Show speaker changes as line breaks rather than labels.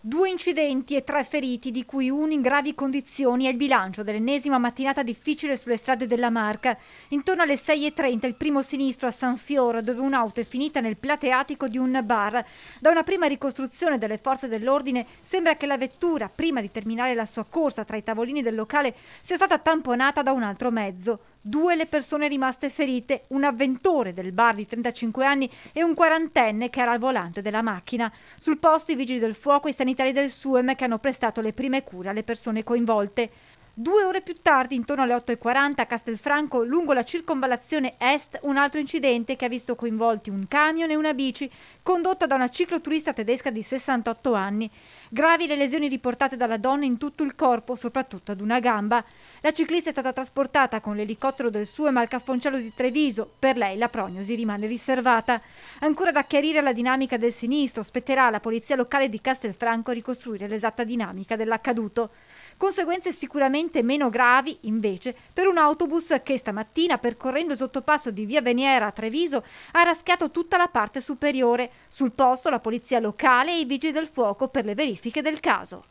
Due incidenti e tre feriti, di cui uno in gravi condizioni, è il bilancio dell'ennesima mattinata difficile sulle strade della Marca. Intorno alle 6.30 il primo sinistro a San Fiore, dove un'auto è finita nel plateatico di un bar. Da una prima ricostruzione delle forze dell'ordine sembra che la vettura, prima di terminare la sua corsa tra i tavolini del locale, sia stata tamponata da un altro mezzo due le persone rimaste ferite, un avventore del bar di 35 anni e un quarantenne che era al volante della macchina. Sul posto i vigili del fuoco e i sanitari del SUEM che hanno prestato le prime cure alle persone coinvolte. Due ore più tardi, intorno alle 8.40 a Castelfranco, lungo la circonvallazione est, un altro incidente che ha visto coinvolti un camion e una bici condotta da una cicloturista tedesca di 68 anni. Gravi le lesioni riportate dalla donna in tutto il corpo, soprattutto ad una gamba. La ciclista è stata trasportata con l'elicottero del SUEM al Caffoncello di Treviso. Per lei la prognosi rimane riservata. Ancora da chiarire la dinamica del sinistro, spetterà alla polizia locale di Castelfranco ricostruire l'esatta dinamica dell'accaduto. Conseguenze sicuramente decisamente meno gravi invece per un autobus che stamattina percorrendo il sottopasso di via Veniera a Treviso ha raschiato tutta la parte superiore. Sul posto la polizia locale e i vigili del fuoco per le verifiche del caso.